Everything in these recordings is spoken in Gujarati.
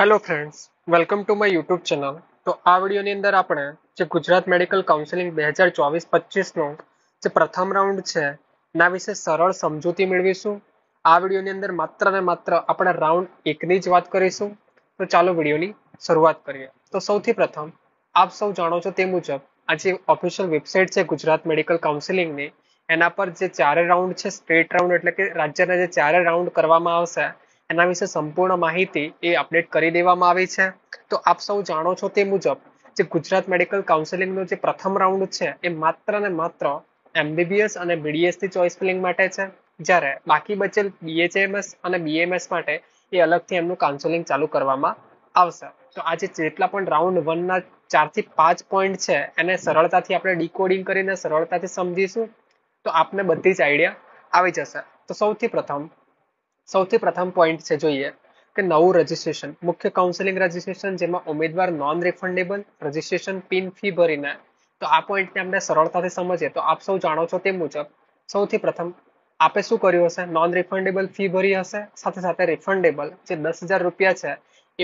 hello friends welcome to my YouTube channel તો આ વિડીયોની અંદર આપણે જે ગુજરાત મેડિકલ કાઉન્સિલિંગ બે હજાર ચોવીસ પચીસનો જે પ્રથમ રાઉન્ડ છે એના વિશે સરળ સમજૂતી મેળવીશું આ વિડીયોની અંદર માત્ર ને માત્ર આપણે રાઉન્ડ એકની જ વાત કરીશું તો ચાલો વિડીયોની શરૂઆત કરીએ તો સૌથી પ્રથમ આપ સૌ જાણો છો તે મુજબ આ જે ઓફિશિયલ વેબસાઇટ છે ગુજરાત મેડિકલ કાઉન્સિલિંગની એના પર જે ચારે રાઉન્ડ છે સ્ટેટ રાઉન્ડ એટલે કે રાજ્યના જે ચારે રાઉન્ડ કરવામાં આવશે એના વિશે સંપૂર્ણ માહિતી એ અપડેટ કરી દેવામાં આવી છે તો આપ સૌ જાણો છો તે મુજબ જે ગુજરાત મેડિકલ કાઉન્સેલિંગનો જે પ્રથમ રાઉન્ડ છે એ માત્ર ને માત્ર એમબીબીએસ અને બીડીએસથી ચોઇસ ફિલિંગ માટે છે જ્યારે બાકી બચેલ બીએચએમએસ અને બીએમએસ માટે એ અલગથી એમનું કાઉન્સેલિંગ ચાલુ કરવામાં આવશે તો આજે જેટલા પણ રાઉન્ડ વનના ચારથી પાંચ પોઈન્ટ છે એને સરળતાથી આપણે ડીકોડિંગ કરીને સરળતાથી સમજીશું તો આપને બધી જ આઈડિયા આવી જશે તો સૌથી પ્રથમ સૌથી પ્રથમ પોઈન્ટ છે જોઈએ કે નવું રજીસ્ટ્રેશન મુખ્ય કાઉન્સેલિંગ રજીસ્ટ્રેશન જેમાં ઉમેદવાર non refundable registration pin fee ભરીને તો આ પોઈન્ટને આપણે સરળતાથી સમજીએ તો આપ સૌ જાણો છો તે મુજબ સૌથી પ્રથમ આપે શું કર્યું હશે નોન રિફંડેબલ ફી ભરી હશે સાથે સાથે રિફંડેબલ જે દસ હજાર રૂપિયા છે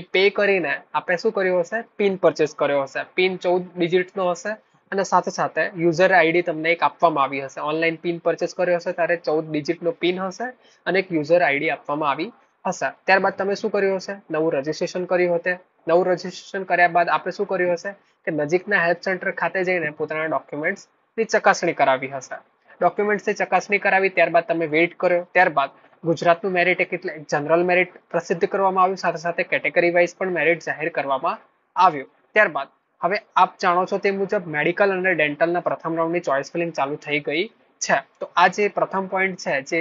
એ પે કરીને આપણે શું કર્યું હશે પિન પરચેસ કર્યો હશે પિન ચૌદ ડિજિટનો હશે અને સાથે સાથે યુઝર આઈડી તમને એક આપવામાં આવી હશે ઓનલાઈન પિન પરચેસ કર્યો હશે ત્યારે ચૌદ ડિજિટનો પિન હશે અને એક યુઝર આઈડી આપવામાં આવી હશે ત્યારબાદ તમે શું કર્યું હશે નવું રજિસ્ટ્રેશન કર્યું હશે નવું રજિસ્ટ્રેશન કર્યા બાદ આપણે શું કર્યું હશે કે નજીકના હેલ્થ સેન્ટર ખાતે જઈને પોતાના ડોક્યુમેન્ટ્સની ચકાસણી કરાવી હશે ડોક્યુમેન્ટ્સની ચકાસણી કરાવી ત્યારબાદ તમે વેઇટ કર્યો ત્યારબાદ ગુજરાતનું મેરિટ એક એટલે જનરલ મેરિટ પ્રસિદ્ધ કરવામાં આવ્યું સાથે સાથે કેટેગરી વાઇઝ પણ મેરિટ જાહેર કરવામાં આવ્યું ત્યારબાદ હવે આપ જાણો છો તે મુજબ મેડિકલ અને ડેન્ટલના પ્રથમ રાઉન્ડની ચોઇસ ફિલિંગ ચાલુ થઈ ગઈ છે તો આ જે પ્રથમ પોઈન્ટ છે જે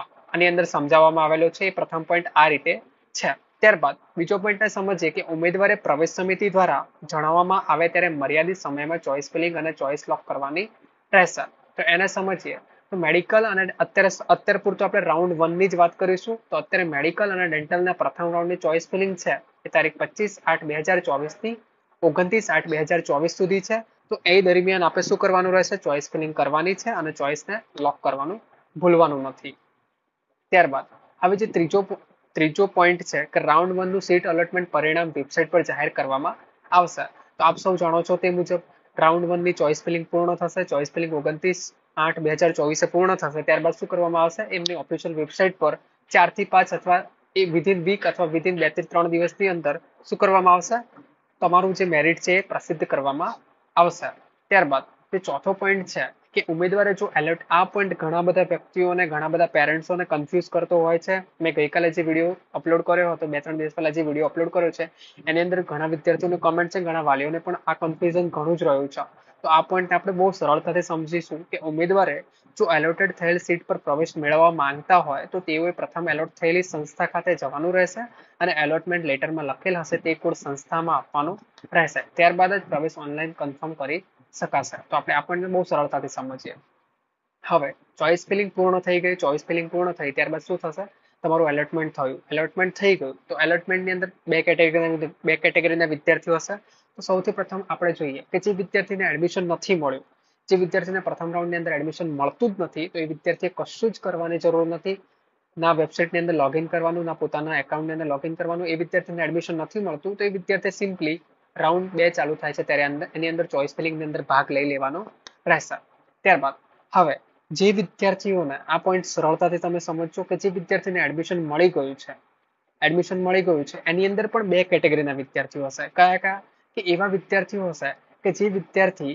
આની અંદર સમજાવવામાં આવેલો છે એ પ્રથમ પોઈન્ટ આ રીતે છે ત્યારબાદ બીજો પોઈન્ટને સમજીએ કે ઉમેદવારે પ્રવેશ સમિતિ દ્વારા જણાવવામાં આવે ત્યારે મર્યાદિત સમયમાં ચોઇસ ફિલિંગ અને ચોઇસ લોક કરવાની રહેશે તો એને સમજીએ તો મેડિકલ અને અત્યારે અત્યારે પૂરતું આપણે રાઉન્ડ વનની જ વાત કરીશું તો અત્યારે મેડિકલ અને ડેન્ટલના પ્રથમ રાઉન્ડની ચોઇસ ફિલિંગ છે એ તારીખ પચીસ આઠ બે હજાર ચોવીસની ઓગણત્રીસ આઠ બે હજાર ચોવીસ સુધી છે તો એ દરમિયાન આપણે શું કરવાનું રહેશે ચોઇસ ફિલિંગ કરવાની છે અને ચોઇસને લોક કરવાનું ભૂલવાનું નથી ત્યારબાદ હવે જે ત્રીજો ત્રીજો પોઈન્ટ છે કે રાઉન્ડ વનનું સીટ અલોટમેન્ટ પરિણામ વેબસાઇટ પર જાહેર કરવામાં આવશે તો આપ સૌ જાણો છો તે મુજબ રાઉન્ડ વનની ચોઈસ ફિલિંગ પૂર્ણ થશે ચોઈસ ફિલિંગ ઓગણત્રીસ આઠ બે હજાર ચોવીસે પૂર્ણ થશે ત્યારબાદ શું કરવામાં આવશે એમની ઓફિશિયલ વેબસાઇટ પર ચારથી પાંચ અથવા એ વિધિન વીક અથવા વિધિન બે થી ત્રણ દિવસની અંદર શું કરવામાં આવશે તમારું જે મેરિટ છે એ પ્રસિદ્ધ કરવામાં આવશે ત્યારબાદ જે ચોથો પોઈન્ટ છે કે ઉમેદવારે જો એલર્ટ આ પોઈન્ટ ઘણા બધા વ્યક્તિઓને ઘણા બધા પેરેન્ટ્સોને કન્ફ્યુઝ કરતો હોય છે મેં ગઈકાલે જે વિડીયો અપલોડ કર્યો હતો બે ત્રણ દિવસ પહેલાં જે વિડીયો અપલોડ કર્યો છે એની અંદર ઘણા વિદ્યાર્થીઓને કમેન્ટ છે ઘણા વાલીઓને પણ આ કન્ફ્યુઝન ઘણું જ રહ્યું છે તો આ પોઈન્ટને આપણે બહુ સરળતાથી સમજીશું કે ઉમેદવારે જો એલોટેડ થયેલ સીટ પર પ્રવેશ મેળવવા માંગતા હોય તો તેઓએ પ્રથમ એલોટ થયેલી સંસ્થા ખાતે જવાનું રહેશે અને એલોટમેન્ટ લેટરમાં લખેલ હશે તે કોઈ સંસ્થામાં આપવાનો રહેશે ત્યારબાદ જ પ્રવેશ ઓનલાઈન કન્ફર્મ કરી શકાશે તો આપણે આપણને બહુ સરળતાથી સમજીએ હવે ચોઈસ ફિલિંગ પૂર્ણ થઈ ગઈ ચોઇસ ફિલિંગ પૂર્ણ થઈ ત્યારબાદ શું થશે તમારું એલોટમેન્ટ થયું એલોટમેન્ટ થઈ ગયું તો એલોટમેન્ટની અંદર બે કેટેગરીના બે કેટેગરીના વિદ્યાર્થીઓ હશે તો સૌથી પ્રથમ આપણે જોઈએ કે જે વિદ્યાર્થીને એડમિશન નથી મળ્યું જે વિદ્યાર્થીને પ્રથમ રાઉન્ડની અંદર એડમિશન મળતું જ નથી તો એ વિદ્યાર્થીએ કશું જ કરવાની જરૂર નથી ના વેબસાઇટની અંદર લોગિન કરવાનું ના પોતાના એકાઉન્ટની અંદર લોગિન કરવાનું એ વિદ્યાર્થીને એડમિશન નથી મળતું તો એ વિદ્યાર્થી સિમ્પલી રાઉન્ડ બે ચાલુ થાય છે ત્યારે અંદર એની અંદર ચોઇસ ફિલિંગની અંદર ભાગ લઈ લેવાનો રહેશે ત્યારબાદ હવે જે વિદ્યાર્થીઓને આ પોઈન્ટ સરળતાથી તમે સમજશો કે જે વિદ્યાર્થીને એડમિશન મળી ગયું છે એડમિશન મળી ગયું છે એની અંદર પણ બે કેટેગરીના વિદ્યાર્થીઓ હશે કયા કયા કે એવા વિદ્યાર્થીઓ હશે કે જે વિદ્યાર્થી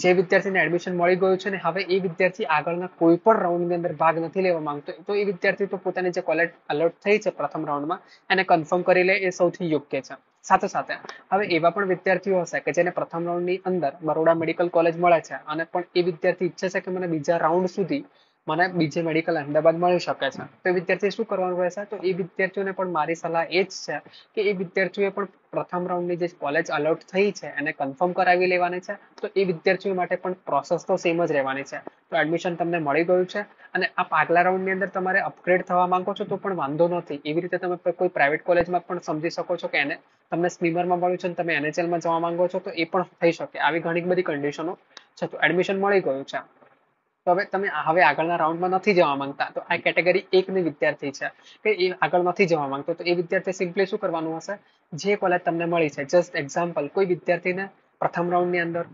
જે વિદ્યાર્થીને એડમિશન મળી ગયું છે ને હવે એ વિદ્યાર્થી આગળના કોઈ પણ રાઉન્ડની અંદર ભાગ નથી લેવા માંગતો તો એ વિદ્યાર્થી તો પોતાની જે કોલેજ અલર્ટ થઈ છે પ્રથમ રાઉન્ડમાં એને કન્ફર્મ કરી લે એ સૌથી યોગ્ય છે સાથે સાથે હવે એવા પણ વિદ્યાર્થીઓ હશે કે જેને પ્રથમ રાઉન્ડની અંદર બરોડા મેડિકલ કોલેજ મળે છે અને પણ એ વિદ્યાર્થી ઈચ્છે છે કે મને બીજા રાઉન્ડ સુધી મને બીજે મેડિકલ અમદાવાદ મળી શકે છે તો વિદ્યાર્થી શું કરવાનું રહેશે તો એ વિદ્યાર્થીઓને પણ મારી સલાહ એ જ છે કે એ વિદ્યાર્થીઓએ પણ પ્રથમ રાઉન્ડની જે કોલેજ અલોટ થઈ છે એને કન્ફર્મ કરાવી લેવાની છે તો એ વિદ્યાર્થીઓ માટે પણ પ્રોસેસ તો સેમ જ રહેવાની છે તો એડમિશન તમને મળી ગયું છે અને આ આગલા રાઉન્ડની અંદર તમારે અપગ્રેડ થવા માંગો છો તો પણ વાંધો નથી એવી રીતે તમે કોઈ પ્રાઇવેટ કોલેજમાં પણ સમજી શકો છો કે એને તમને સ્વીમરમાં મળ્યું છે અને તમે એનએચએલમાં જવા માંગો છો તો એ પણ થઈ શકે આવી ઘણી બધી કન્ડિશનો છે તો એડમિશન મળી ગયું છે તો હવે તમે હવે આગળના રાઉન્ડમાં નથી જવા માંગતા તો આ કેટેગરી એકની વિદ્યાર્થી છે કે એ આગળ નથી જવા માંગતો તો એ વિદ્યાર્થી સિમ્પલી શું કરવાનું હશે જે કોલેજ તમને મળી છે જસ્ટ એક્ઝામ્પલ કોઈ વિદ્યાર્થીને પ્રથમ રાઉન્ડની અંદર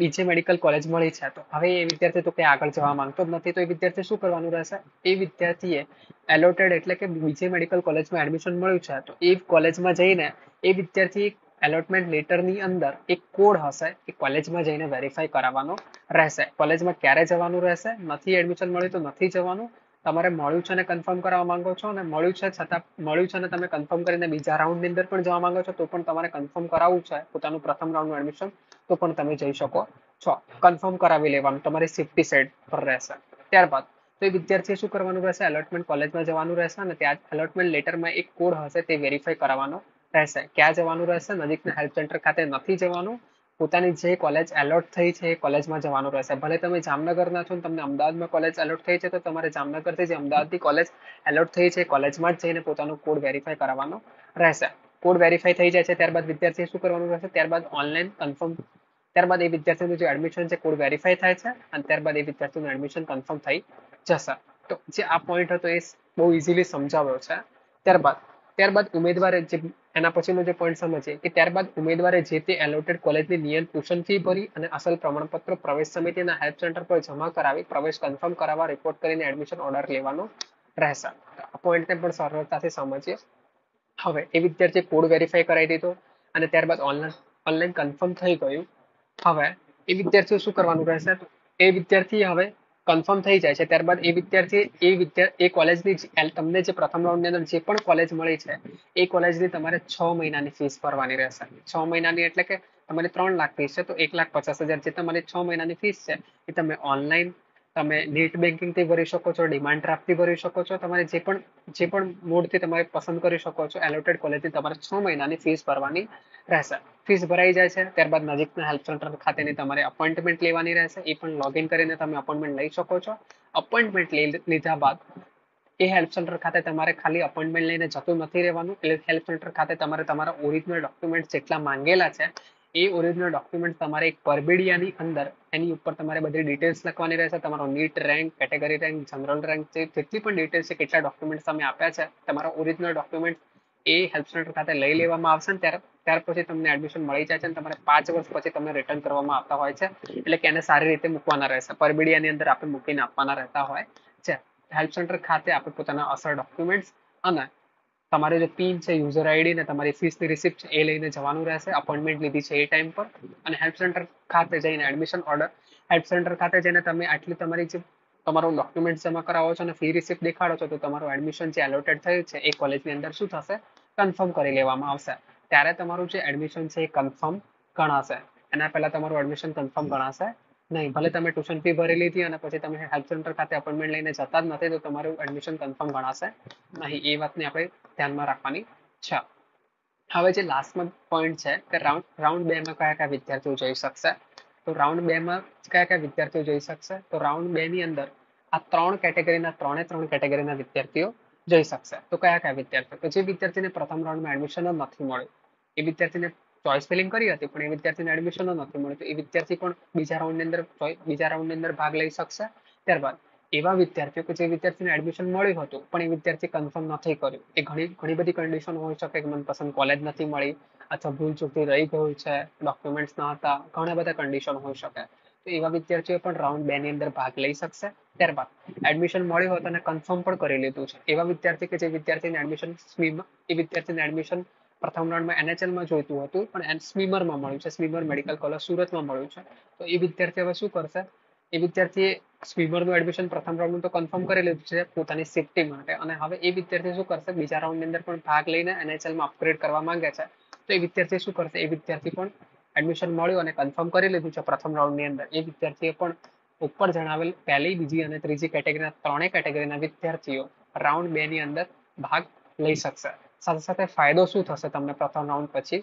બીજે મેડિકલ કોલેજ મળી છે તો હવે એ વિદ્યાર્થી તો કંઈ આગળ જવા માંગતો જ નથી તો એ વિદ્યાર્થી શું કરવાનું રહેશે એ વિદ્યાર્થીએ એલોટેડ એટલે કે બીજે મેડિકલ કોલેજમાં એડમિશન મળ્યું છે તો એ કોલેજમાં જઈને એ વિદ્યાર્થી એલોટમેન્ટ લેટરની અંદર એક કોડ હશે એ કોલેજમાં જઈને વેરીફાઈ કરાવવાનો રહેશે કોલેજમાં ક્યારે જવાનું રહેશે નથી એડમિશન મળ્યું તો નથી જવાનું તમારે મળ્યું છે ને કન્ફર્મ કરાવવા માંગો છો અને મળ્યું છે છતાં મળ્યું છે ને તમે કન્ફર્મ કરીને બીજા રાઉન્ડની અંદર પણ જવા માંગો છો તો પણ તમારે કન્ફર્મ કરાવવું છે પોતાનું પ્રથમ રાઉન્ડનું એડમિશન તો પણ તમે જઈ શકો છો કન્ફર્મ કરાવી લેવાનું તમારી સેફ્ટી સાઇડ પર રહેશે ત્યારબાદ તો એ વિદ્યાર્થીએ શું કરવાનું રહેશે એલોટમેન્ટ કોલેજમાં જવાનું રહેશે અને ત્યાં એલોટમેન્ટ લેટરમાં એક કોડ હશે તે વેરીફાઈ કરવાનો રહેશે ક્યાં જવાનું રહેશે નજીકના હેલ્પ સેન્ટર ખાતે નથી જવાનું પોતાની જે કોલેજ એલોટ થઈ છે એ કોલેજમાં જવાનું રહેશે ભલે તમે જામનગરના છો તમને અમદાવાદમાં કોલેજ એલોટ થઈ છે તો તમારે જામનગરથી જે અમદાવાદની કોલેજ એલોટ થઈ છે કોલેજમાં જ જઈને પોતાનો કોડ વેરીફાઈ કરાવવાનો રહેશે કોડ વેરીફાઈ થઈ જાય છે ત્યારબાદ વિદ્યાર્થીએ શું કરવાનું રહેશે ત્યારબાદ ઓનલાઈન કન્ફર્મ ત્યારબાદ એ વિદ્યાર્થીનું જે એડમિશન છે કોડ વેરીફાઈ થાય છે અને ત્યારબાદ એ વિદ્યાર્થીનું એડમિશન કન્ફર્મ થઈ જશે તો જે આ પોઈન્ટ હતો એ બહુ ઇઝીલી સમજાવ્યો છે ત્યારબાદ ત્યારબાદ ઉમેદવારે જે એના પછીનો જે પોઈન્ટ સમજે કે ત્યારબાદ ઉમેદવારે જે તે એલોટેડ કોલેજની નિયમ ટ્યુશન ફી ભરી અને અસલ પ્રમાણપત્ર પ્રવેશ સમિતિના હેલ્પ સેન્ટર પર જમા કરાવી પ્રવેશ કન્ફર્મ કરાવવા રિપોર્ટ કરીને એડમિશન ઓર્ડર લેવાનો રહેશે આ પોઈન્ટને પણ સરળતાથી સમજીએ હવે એ વિદ્યાર્થી કોડ વેરીફાઈ કરાવી દીધો અને ત્યારબાદ ઓનલાઈન ઓનલાઈન કન્ફર્મ થઈ ગયું હવે એ વિદ્યાર્થીઓ શું કરવાનું રહેશે એ વિદ્યાર્થી હવે કન્ફર્મ થઈ જાય છે ત્યારબાદ એ વિદ્યાર્થી એ વિદ્યાર્થી એ કોલેજની તમને જે પ્રથમ રાઉન્ડની અંદર જે પણ કોલેજ મળી છે એ કોલેજની તમારે છ મહિનાની ફીસ ભરવાની રહેશે છ મહિનાની એટલે કે તમારે ત્રણ લાખ ફીસ છે તો એક લાખ પચાસ હજાર જે તમારી છ મહિનાની ફીસ છે એ તમે ઓનલાઈન તમે નેટ બેન્કિંગથી ભરી શકો છો ડિમાન્ડ ડ્રાફ્ટથી ભરી શકો છો તમારે જે પણ જે પણ મોડથી તમારે પસંદ કરી શકો છો એલોટેડ કોલેજની તમારે છ મહિનાની ફીસ ભરવાની રહેશે ફીસ ભરાઈ જાય છે ત્યારબાદ નજીકના હેલ્થ સેન્ટર ખાતેની તમારે અપોઇન્ટમેન્ટ લેવાની રહેશે એ પણ લોગિન કરીને તમે અપોઇન્ટમેન્ટ લઈ શકો છો અપોઇન્ટમેન્ટ લીધા બાદ એ હેલ્પ સેન્ટર ખાતે તમારે ખાલી અપોઇન્ટમેન્ટ લઈને જતું નથી રહેવાનું એટલે હેલ્પ સેન્ટર ખાતે તમારે તમારા ઓરિજિનલ ડોક્યુમેન્ટ જેટલા માંગેલા છે એ ઓરિજિનલ ડોક્યુમેન્ટ તમારે એક પરબીડિયાની અંદર એની ઉપર તમારે બધી ડિટેલ્સ લખવાની રહેશે તમારો NEET rank category rank general rank જે જેટલી પણ ડિટેલ્સ છે કેટલા ડોક્યુમેન્ટ્સ તમે આપ્યા છે તમારા ઓરિજિનલ ડોક્યુમેન્ટ એ હેલ્પ સેન્ટર ખાતે લઈ લેવામાં આવશે ને ત્યારે ત્યાર પછી તમને એડમિશન મળી જાય છે અને તમારે પાંચ વર્ષ પછી તમને રિટર્ન કરવામાં આવતા હોય છે એટલે કે એને સારી રીતે મૂકવાના રહેશે પરબીડિયાની અંદર આપણે મૂકીને આપવાના રહેતા હોય છે હેલ્પ સેન્ટર ખાતે આપણે પોતાના અસર ડોક્યુમેન્ટ્સ અને તમારે જે પિન છે યુઝર આઈડી ને તમારી ફીસની રિસિપ્ટ એ લઈને જવાનું રહેશે અપોઇન્ટમેન્ટ લીધી છે એ ટાઈમ પર અને હેલ્પ સેન્ટર ખાતે જઈને એડમિશન ઓર્ડર હેલ્પ સેન્ટર ખાતે જઈને તમે આટલી તમારી જે તમારો ડોક્યુમેન્ટ જમા કરાવો છો અને ફી રિસિપ્ટ દેખાડો છો તો તમારું એડમિશન જે એલોટેડ થયું છે એ કોલેજની અંદર શું થશે કન્ફર્મ કરી લેવામાં આવશે ત્યારે તમારું જે એડમિશન છે એ કન્ફર્મ ગણાશે એના પહેલાં તમારું એડમિશન કન્ફર્મ ગણાશે નહીં ભલે તમે ટ્યુશન ફી ભરી લીધી અને પછી તમે હેલ્થ સેન્ટર ખાતે અપોઇન્ટમેન્ટ લઈને જતા જ નથી તો તમારું એડમિશન કન્ફર્મ ગણાશે નહીં એ વાતને આપણે ધ્યાનમાં રાખવાની છે હવે જે લાસ્ટમાં પોઈન્ટ છે કે રાઉન્ડ રાઉન્ડ બેમાં કયા કયા વિદ્યાર્થીઓ જઈ શકશે તો રાઉન્ડ બેમાં કયા કયા વિદ્યાર્થીઓ જઈ શકશે તો રાઉન્ડ બેની અંદર આ ત્રણ કેટેગરીના ત્રણે ત્રણ કેટેગરીના વિદ્યાર્થીઓ જઈ શકશે તો કયા કયા વિદ્યાર્થીઓ તો જે વિદ્યાર્થીને પ્રથમ રાઉન્ડમાં એડમિશન જ નથી મળ્યું એ વિદ્યાર્થીને ચોઇસ ફિલિંગ કરી હતી પણ એ વિદ્યાર્થીને એડમિશન નથી મળ્યું તો એ વિદ્યાર્થી પણ બીજા રાઉન્ડ ની અંદર બીજા રાઉન્ડ ની અંદર ભાગ લઈ શકશે ત્યારબાદ એવા વિદ્યાર્થીઓ કે જે વિદ્યાર્થીને એડમિશન મળ્યું હતું પણ એ વિદ્યાર્થી કન્ફર્મ નથી કર્યું એ ઘણી ઘણી બધી કન્ડિશન હોઈ શકે કે મનપસંદ કોલેજ નથી મળી અથવા ભૂલ ચૂકતી રહી ગયું છે ડોક્યુમેન્ટ્સ ન હતા ઘણા બધા કન્ડિશન હોઈ શકે તો એવા વિદ્યાર્થીઓ પણ રાઉન્ડ બે ની અંદર ભાગ લઈ શકશે ત્યારબાદ એડમિશન મળ્યું હોત અને કન્ફર્મ પણ કરી લીધું છે એવા વિદ્યાર્થી કે જે વિદ્યાર્થીને એડમિશન સ્કીમ એ વિદ્યાર્થીને એડમિશન પ્રથમ રાઉન્ડમાં એનએચએલમાં જોઈતું હતું પણ સ્વીમરમાં મળ્યું છે સ્વિમર મેડિકલ કોલેજ સુરતમાં મળ્યું છે તો એ વિદ્યાર્થી હવે શું કરશે એ વિદ્યાર્થીએ સ્વીમરનું એડમિશન પ્રથમ રાઉન્ડનું તો કન્ફર્મ કરી લીધું છે પોતાની સેફ્ટી માટે અને હવે એ વિદ્યાર્થી શું કરશે બીજા રાઉન્ડની અંદર પણ ભાગ લઈને એનએચએલમાં અપગ્રેડ કરવા માંગે છે તો એ વિદ્યાર્થી શું કરશે એ વિદ્યાર્થી પણ એડમિશન મળ્યું અને કન્ફર્મ કરી લીધું છે પ્રથમ રાઉન્ડની અંદર એ વિદ્યાર્થીએ પણ ઉપર જણાવેલ પહેલી બીજી અને ત્રીજી કેટેગરીના ત્રણેય કેટેગરીના વિદ્યાર્થીઓ રાઉન્ડ બે ની અંદર ભાગ લઈ શકશે સાથે સાથે ફાયદો શું થશે તમને પ્રથમ રાઉન્ડ પછી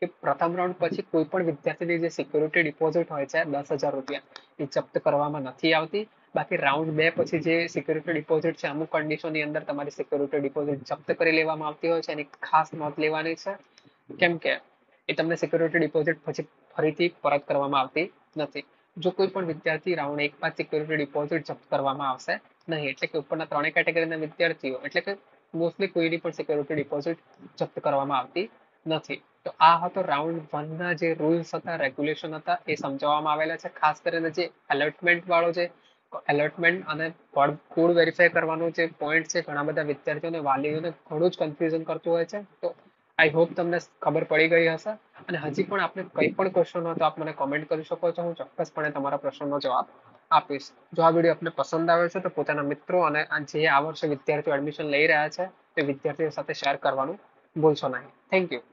કે પ્રથમ રાઉન્ડ પછી કોઈ પણ વિદ્યાર્થીની જે સિક્યુરિટી ડિપોઝિટ હોય છે દસ હજાર રૂપિયા એ જપ્ત કરવામાં નથી આવતી બાકી રાઉન્ડ બે પછી જે સિક્યુરિટી ડિપોઝિટ છે અમુક કન્ડિશનની અંદર તમારી સિક્યુરિટી ડિપોઝિટ જપ્ત કરી લેવામાં આવતી હોય છે એની ખાસ નોંધ લેવાની છે કેમ કે એ તમને સિક્યુરિટી ડિપોઝિટ પછી ફરીથી પરત કરવામાં આવતી નથી જો કોઈ પણ વિદ્યાર્થી રાઉન્ડ એક એકમાં સિક્યુરિટી ડિપોઝિટ જપ્ત કરવામાં આવશે નહીં એટલે કે ઉપરના ત્રણેય કેટેગરીના વિદ્યાર્થીઓ એટલે કે મોસ્ટલી કોઈની પણ સિક્યોરિટી ડિપોઝિટ જપ્ત કરવામાં આવતી નથી તો આ હતો રાઉન્ડ વનના જે રૂલ્સ હતા રેગ્યુલેશન હતા એ સમજાવવામાં આવેલા છે ખાસ કરીને જે એલર્ટમેન્ટ વાળો જે એલર્ટમેન્ટ અને કોડ વેરીફાઈ કરવાનો જે પોઈન્ટ છે ઘણા બધા વિદ્યાર્થીઓને વાલીઓને ઘણું જ કન્ફ્યુઝન કરતું હોય છે તો આઈ હોપ તમને ખબર પડી ગઈ હશે અને હજી પણ આપણે કંઈ પણ ક્વેશ્ચન હોય તો આપ મને કોમેન્ટ કરી શકો છો હું ચોક્કસપણે તમારા પ્રશ્નનો જવાબ આપીશ જો આ વિડીયો આપને પસંદ આવે છે તો પોતાના મિત્રો અને જે આ વર્ષે વિદ્યાર્થીઓ એડમિશન લઈ રહ્યા છે તે વિદ્યાર્થીઓ સાથે શેર કરવાનું ભૂલશો નહીં થેન્ક યુ